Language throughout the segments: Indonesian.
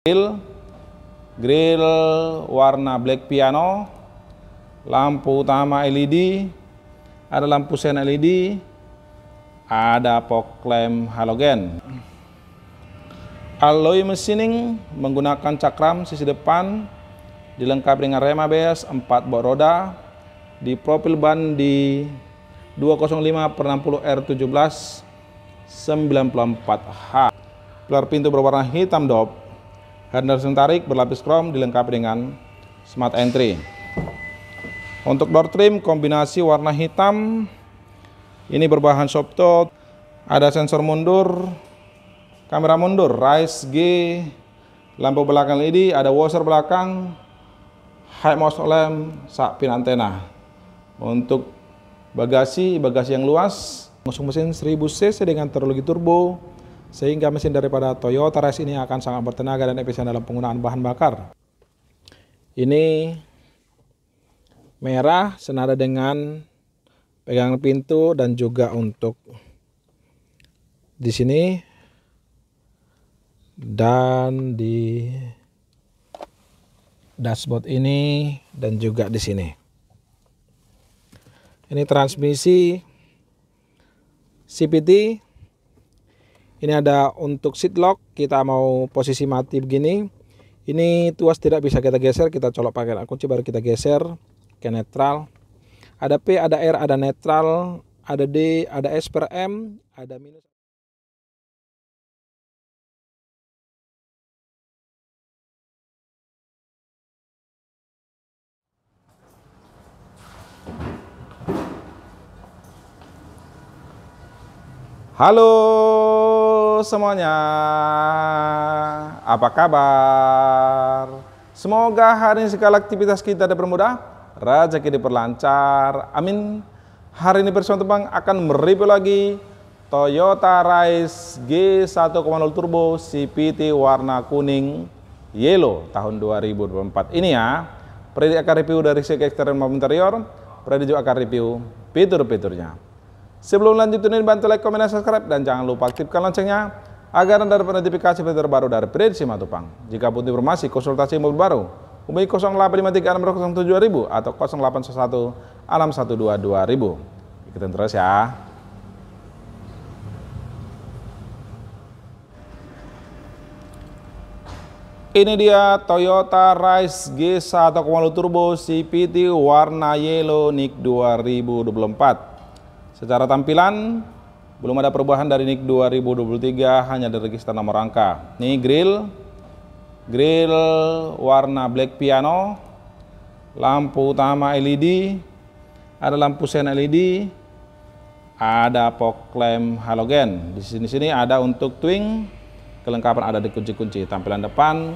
grill, grill warna black piano, lampu utama LED, ada lampu sen LED, ada fog lamp halogen. Alloy machining menggunakan cakram sisi depan, dilengkapi dengan rem ABS 4 bot roda, di profil ban di 205 60 R17 94H. Pilar pintu berwarna hitam dop Handle sentarik berlapis krom dilengkapi dengan smart entry. Untuk door trim kombinasi warna hitam ini berbahan soft top, ada sensor mundur, kamera mundur, rise G, lampu belakang LED, ada washer belakang, high mouse lamp, sak pin antena. Untuk bagasi, bagasi yang luas, mesin 1000 cc dengan teknologi turbo, sehingga mesin daripada Toyota Rush ini akan sangat bertenaga dan efisien dalam penggunaan bahan bakar. Ini merah senada dengan pegangan pintu dan juga untuk di sini dan di dashboard ini dan juga di sini. Ini transmisi CVT ini ada untuk seat lock kita mau posisi mati begini ini tuas tidak bisa kita geser kita colok pakai rak kunci baru kita geser ke netral ada P ada R ada netral ada D ada S per M ada minus Halo semuanya, apa kabar? Semoga hari ini segala aktivitas kita dipermudah, rezeki diperlancar, amin. Hari ini bersama Tebang akan mereview lagi Toyota Rise G1.0 Turbo CVT warna kuning yellow tahun 2024 ini ya. Predi akan review dari segi eksternal maupun interior, Predi juga akan review fitur-fiturnya. Sebelum lanjut ini bantu like, komen, dan subscribe dan jangan lupa aktifkan loncengnya agar anda dapat notifikasi berita terbaru dari Prediksi Matupang. Jika butuh informasi konsultasi mobil baru, hubungi 0853607000 atau 0811 alam Ikutin terus ya. Ini dia Toyota Rise G1.0 turbo CPT warna yellow NIK 2024. Secara tampilan belum ada perubahan dari NIK 2023 hanya register nomor rangka. Ini grill, grill warna black piano, lampu utama LED, ada lampu sen LED, ada fog lamp halogen. Di sini-sini ada untuk twing, kelengkapan ada di kunci-kunci. Tampilan depan,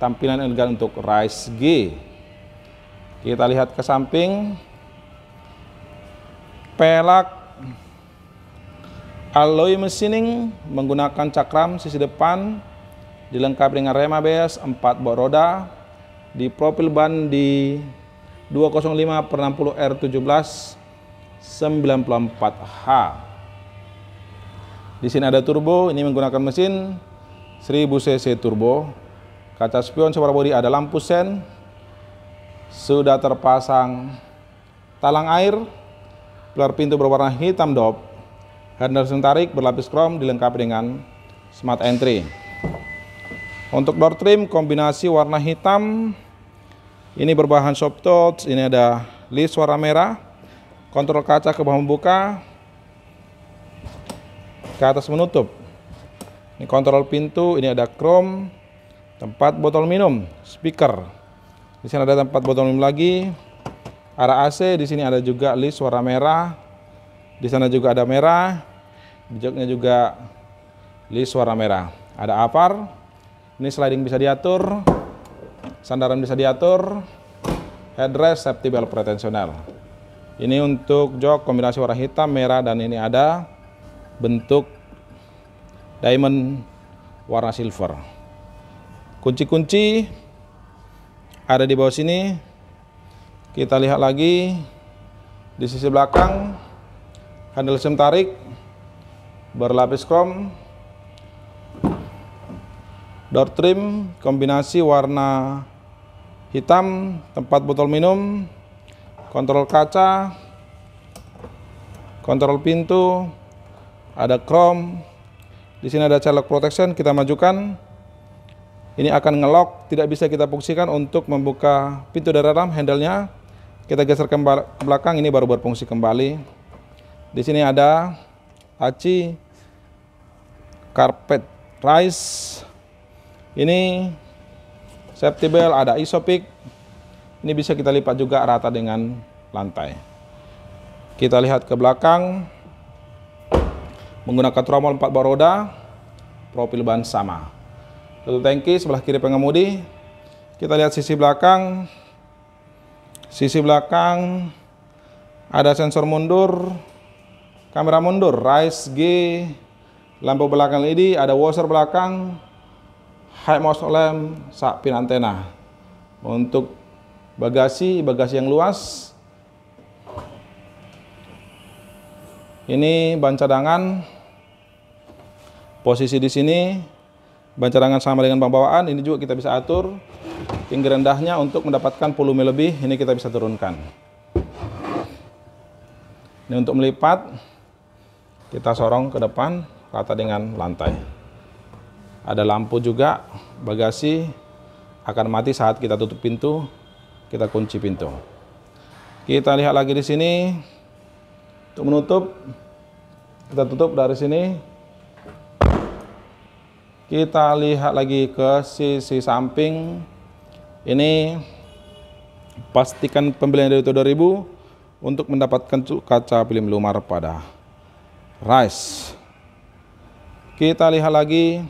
tampilan elegan untuk Rise G. Kita lihat ke samping, pelak alloy mesining menggunakan cakram sisi depan dilengkapi dengan rem ABS 4 buah roda di profil ban di 205 per 60 R17 94H di sini ada turbo ini menggunakan mesin 1000 cc turbo kaca spion super bodi ada lampu sen sudah terpasang talang air Keluar pintu berwarna hitam dop. Henderson tarik berlapis krom dilengkapi dengan smart entry. Untuk door trim kombinasi warna hitam. Ini berbahan soft touch, ini ada list warna merah. Kontrol kaca ke bawah membuka. Ke atas menutup. Ini kontrol pintu, ini ada chrome. Tempat botol minum, speaker. Di sini ada tempat botol minum lagi, arah AC, di sini ada juga list warna merah, di sana juga ada merah, di joknya juga list warna merah. Ada apar, ini sliding bisa diatur, sandaran bisa diatur, headrest safety belt pretensional. Ini untuk jok kombinasi warna hitam, merah, dan ini ada bentuk diamond warna silver. Kunci-kunci ada di bawah sini. Kita lihat lagi di sisi belakang handle sim tarik berlapis krom door trim kombinasi warna hitam tempat botol minum kontrol kaca kontrol pintu ada krom di sini ada celok protection kita majukan ini akan ngelok tidak bisa kita fungsikan untuk membuka pintu dari ram handle nya kita geser ke belakang, ini baru berfungsi kembali. Di sini ada aci, carpet rice, ini safety belt, ada isopik. Ini bisa kita lipat juga rata dengan lantai. Kita lihat ke belakang, menggunakan tromol 4 bar roda, profil ban sama. Satu tangki sebelah kiri pengemudi. Kita lihat sisi belakang, Sisi belakang ada sensor mundur, kamera mundur, rise G, lampu belakang LED, ada washer belakang, high mouse lamp, sak pin antena. Untuk bagasi, bagasi yang luas. Ini ban cadangan. Posisi di sini ban cadangan sama dengan ban bawaan, ini juga kita bisa atur tinggi rendahnya untuk mendapatkan volume lebih ini kita bisa turunkan ini untuk melipat kita sorong ke depan rata dengan lantai ada lampu juga bagasi akan mati saat kita tutup pintu kita kunci pintu kita lihat lagi di sini untuk menutup kita tutup dari sini kita lihat lagi ke sisi samping ini pastikan pembelian dari 2000 untuk mendapatkan kaca film lumar pada Rice. Kita lihat lagi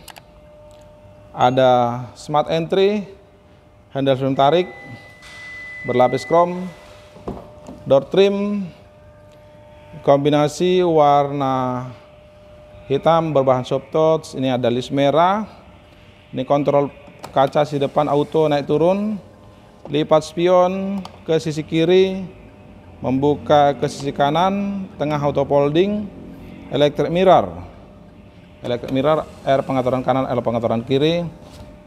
ada smart entry, handle film tarik, berlapis chrome, door trim, kombinasi warna hitam berbahan soft touch, ini ada list merah, ini kontrol kaca sisi depan auto naik turun, lipat spion ke sisi kiri, membuka ke sisi kanan, tengah auto folding, electric mirror. Electric mirror R pengaturan kanan, L pengaturan kiri.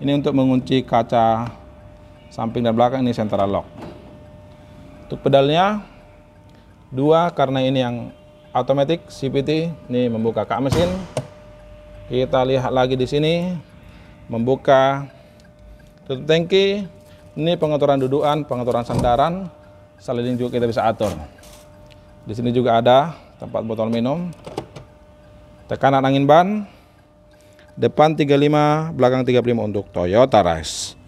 Ini untuk mengunci kaca samping dan belakang ini central lock. Untuk pedalnya dua karena ini yang automatic CVT ini membuka kak mesin. Kita lihat lagi di sini membuka Tutup tangki, ini pengaturan dudukan, pengaturan sandaran, saling juga kita bisa atur. Di sini juga ada tempat botol minum. Tekanan angin ban, depan 35, belakang 35 untuk Toyota Rush.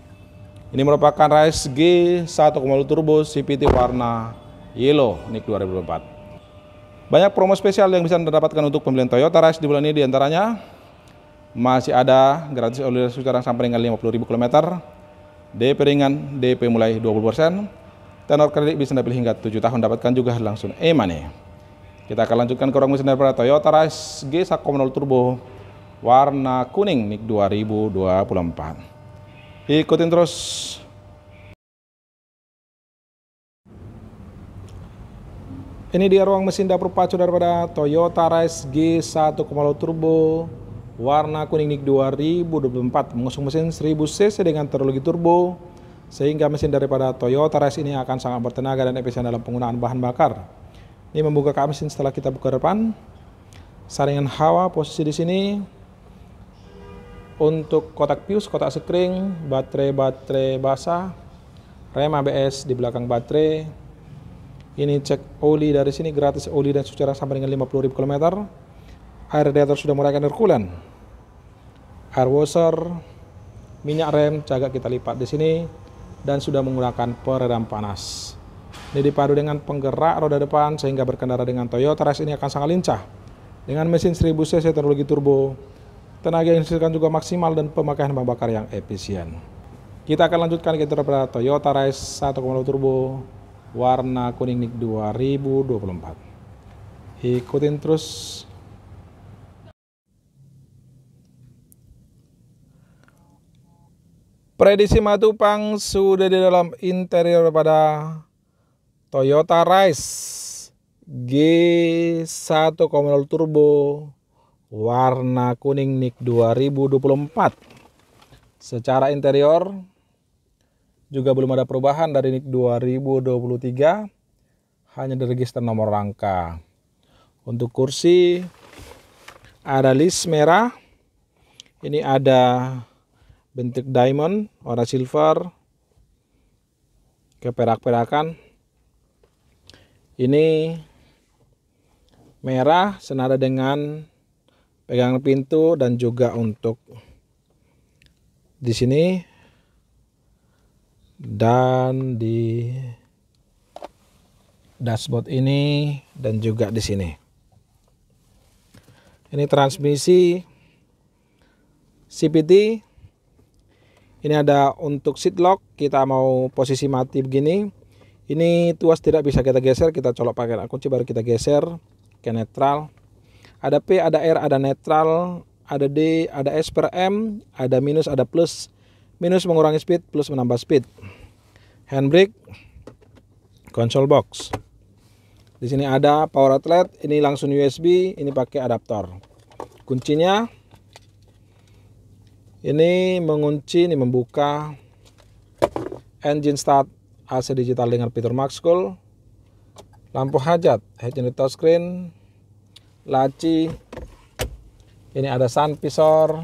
Ini merupakan Rice G 1.0 turbo CPT warna yellow NIK 2004. Banyak promo spesial yang bisa Anda dapatkan untuk pembelian Toyota Rush di bulan ini diantaranya masih ada gratis oleh sekarang sampai dengan 50.000 km. DP ringan, DP mulai 20%. Tenor kredit bisa dipilih hingga 7 tahun, dapatkan juga langsung e-money. Kita akan lanjutkan ke orang mesin daripada Toyota Rise G 1.0 Turbo warna kuning NIK 2024. Ikutin terus. Ini dia ruang mesin dapur pacu daripada Toyota Rise G 1.0 Turbo warna kuning NIK 2024 mengusung mesin 1000 cc dengan teknologi turbo sehingga mesin daripada Toyota Rush ini akan sangat bertenaga dan efisien dalam penggunaan bahan bakar. Ini membuka kap mesin setelah kita buka depan. Saringan hawa posisi di sini. Untuk kotak fuse, kotak sekring, baterai-baterai basah, rem ABS di belakang baterai. Ini cek oli dari sini gratis oli dan secara sampai dengan 50.000 km. Air radiator sudah mulai akan air washer minyak rem jaga kita lipat di sini dan sudah menggunakan peredam panas ini dipadu dengan penggerak roda depan sehingga berkendara dengan Toyota Rush ini akan sangat lincah dengan mesin 1000 cc teknologi turbo tenaga yang dihasilkan juga maksimal dan pemakaian bahan bakar yang efisien kita akan lanjutkan kita pada Toyota Rush 1.0 turbo warna kuning NIK 2024 ikutin terus Prediksi Matupang sudah di dalam interior pada Toyota Rise G1.0 Turbo warna kuning NIK 2024. Secara interior juga belum ada perubahan dari NIK 2023, hanya register nomor rangka. Untuk kursi ada list merah, ini ada bentuk diamond, warna silver, keperak-perakan. Ini merah senada dengan pegangan pintu dan juga untuk di sini dan di dashboard ini dan juga di sini. Ini transmisi CVT ini ada untuk seat lock kita mau posisi mati begini ini tuas tidak bisa kita geser kita colok pakai kunci baru kita geser ke netral ada P ada R ada netral ada D ada S per M ada minus ada plus minus mengurangi speed plus menambah speed handbrake console box di sini ada power outlet ini langsung USB ini pakai adaptor kuncinya ini mengunci ini membuka engine start AC digital dengan fitur Maxcool lampu hajat head unit touchscreen laci ini ada sun visor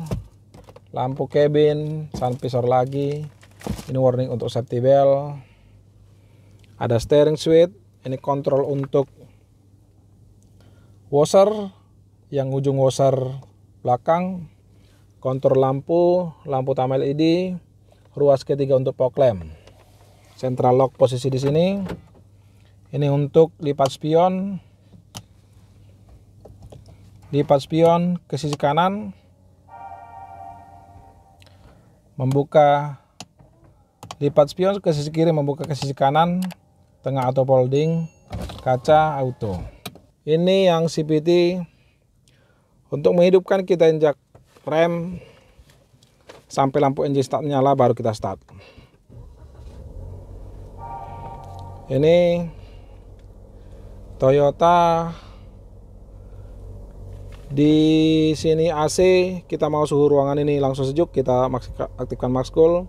lampu cabin sun visor lagi ini warning untuk safety belt ada steering switch ini kontrol untuk washer yang ujung washer belakang kontur lampu, lampu tamel LED, ruas ketiga untuk fog lamp. Central lock posisi di sini. Ini untuk lipat spion. Lipat spion ke sisi kanan. Membuka lipat spion ke sisi kiri, membuka ke sisi kanan, tengah atau folding, kaca auto. Ini yang CVT untuk menghidupkan kita injak rem sampai lampu engine start nyala baru kita start ini Toyota di sini AC kita mau suhu ruangan ini langsung sejuk kita aktifkan max cool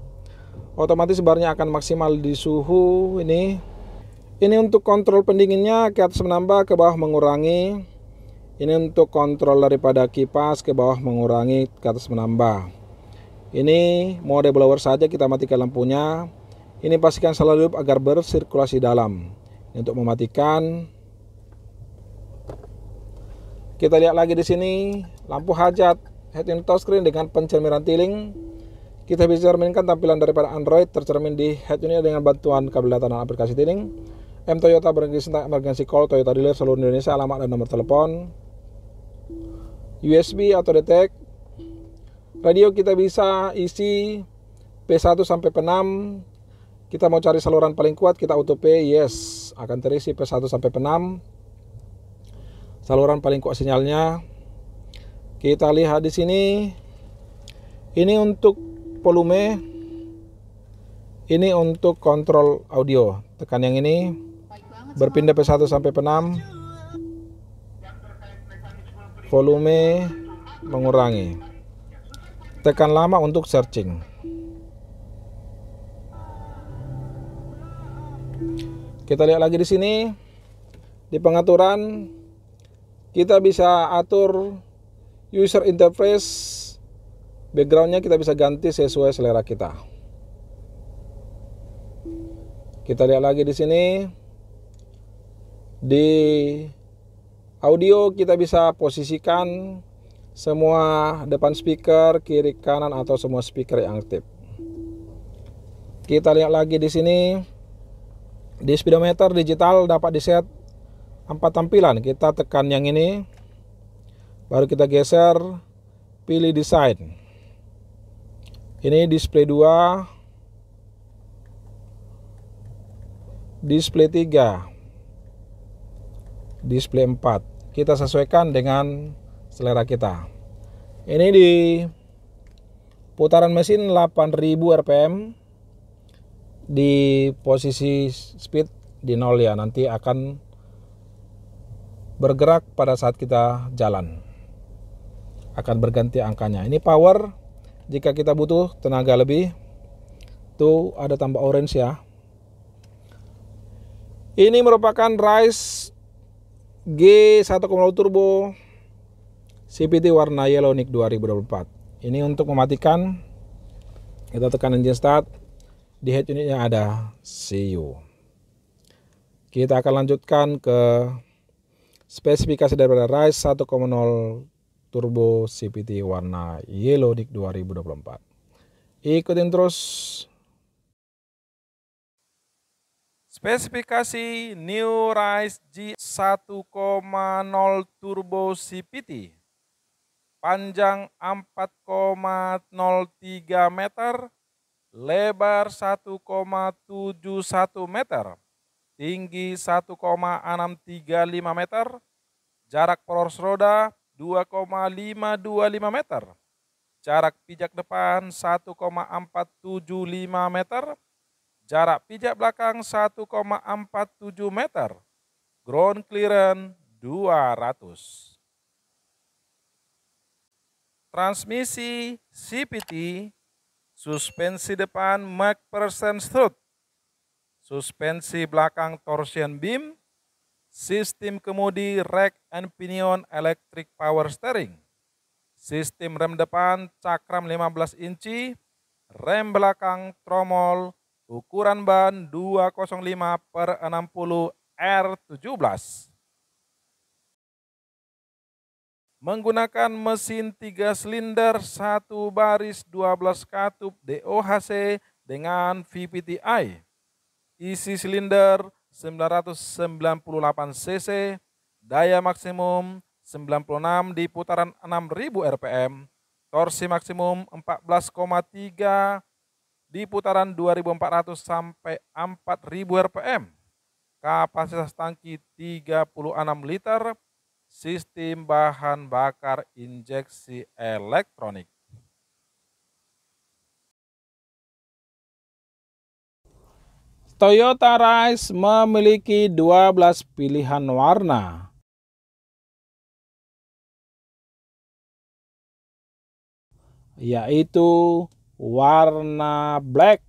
otomatis barnya akan maksimal di suhu ini ini untuk kontrol pendinginnya ke atas menambah ke bawah mengurangi ini untuk kontrol daripada kipas ke bawah mengurangi ke atas menambah. Ini mode blower saja kita matikan lampunya. Ini pastikan selalu hidup agar bersirkulasi dalam. Ini untuk mematikan. Kita lihat lagi di sini lampu hajat head unit touchscreen dengan pencerminan tiling. Kita bisa cerminkan tampilan daripada Android tercermin di head unit dengan bantuan kabel data dan aplikasi tiling. M Toyota berkesan emergency call Toyota dealer seluruh Indonesia alamat dan nomor telepon USB atau detek. Radio kita bisa isi P1 sampai P6. Kita mau cari saluran paling kuat, kita auto P, yes, akan terisi P1 sampai P6. Saluran paling kuat sinyalnya. Kita lihat di sini. Ini untuk volume. Ini untuk kontrol audio. Tekan yang ini. Berpindah P1 sampai P6 volume mengurangi tekan lama untuk searching kita lihat lagi di sini di pengaturan kita bisa atur user interface backgroundnya kita bisa ganti sesuai selera kita kita lihat lagi di sini di Audio kita bisa posisikan semua depan speaker, kiri kanan atau semua speaker yang aktif. Kita lihat lagi di sini. Di speedometer digital dapat diset empat tampilan. Kita tekan yang ini. Baru kita geser pilih desain. Ini display 2 display 3 display 4 kita sesuaikan dengan selera kita. Ini di putaran mesin 8000 rpm di posisi speed di nol ya nanti akan bergerak pada saat kita jalan akan berganti angkanya ini power jika kita butuh tenaga lebih tuh ada tambah orange ya ini merupakan rice G 1,0 turbo CPT warna yellow nick 2024 ini untuk mematikan kita tekan engine start di head unitnya ada CU kita akan lanjutkan ke spesifikasi daripada Rise 1,0 turbo CPT warna yellow nick 2024 ikutin terus Spesifikasi New Rise G1,0 Turbo CPT. Panjang 4,03 meter, lebar 1,71 meter, tinggi 1,635 meter, jarak poros roda 2,525 meter, jarak pijak depan 1,475 meter, Jarak pijak belakang 1,47 meter. Ground clearance 200. Transmisi CPT, suspensi depan MacPherson strut, suspensi belakang torsion beam, sistem kemudi rack and pinion electric power steering, sistem rem depan cakram 15 inci, rem belakang tromol ukuran ban 205 per 60 R17. Menggunakan mesin 3 silinder 1 baris 12 katup DOHC dengan VPTI. Isi silinder 998 cc, daya maksimum 96 di putaran 6000 rpm, torsi maksimum 14,3 di putaran 2400 sampai 4000 RPM. Kapasitas tangki 36 liter, sistem bahan bakar injeksi elektronik. Toyota Rise memiliki 12 pilihan warna. yaitu warna black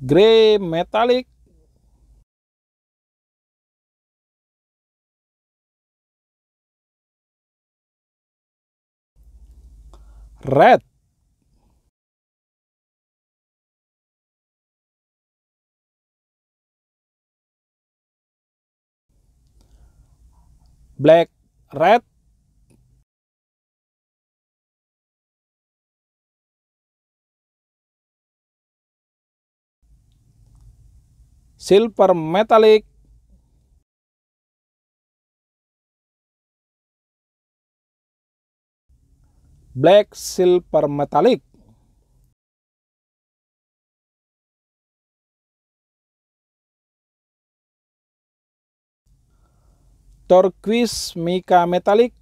grey metallic. red black, red, silver metallic, black silver metallic. turquoise Mika metalik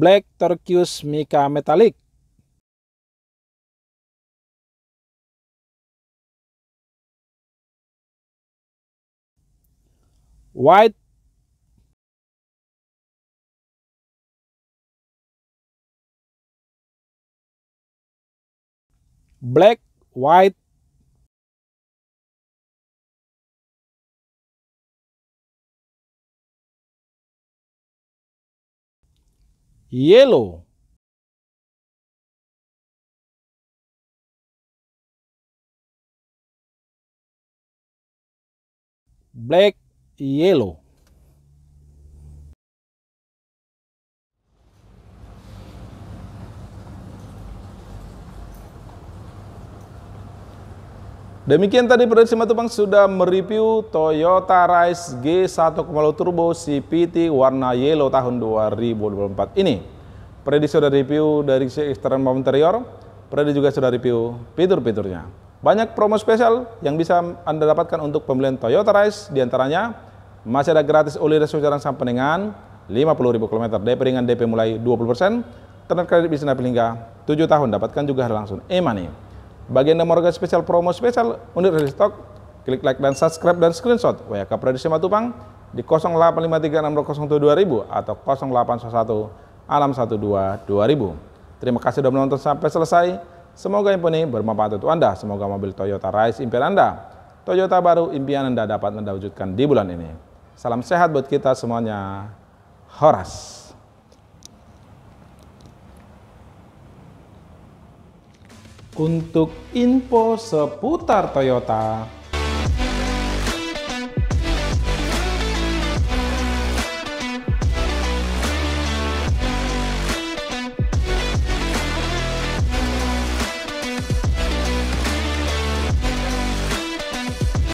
black turquoise Mika metalik white black, white, yellow, black, yellow. Demikian tadi Produksi Matupang sudah mereview Toyota Rise G1.0 Turbo CPT warna yellow tahun 2024 ini. Prediksi sudah review dari si ekstern maupun interior, Prediksi juga sudah review fitur-fiturnya. Banyak promo spesial yang bisa Anda dapatkan untuk pembelian Toyota Rise antaranya, masih ada gratis oli resmi jarang sampai dengan 50.000 km, DP ringan DP mulai 20%, tenaga kredit bisa naik hingga 7 tahun, dapatkan juga langsung e-money. Bagian nomor organ spesial promo spesial unit dari stok, klik like dan subscribe dan screenshot WK Prediksi Matupang di 0853600200 atau 0811 Terima kasih sudah menonton sampai selesai. Semoga info ini bermanfaat untuk Anda. Semoga mobil Toyota Rise impian Anda, Toyota baru impian Anda dapat Anda wujudkan di bulan ini. Salam sehat buat kita semuanya. Horas. Untuk info seputar Toyota,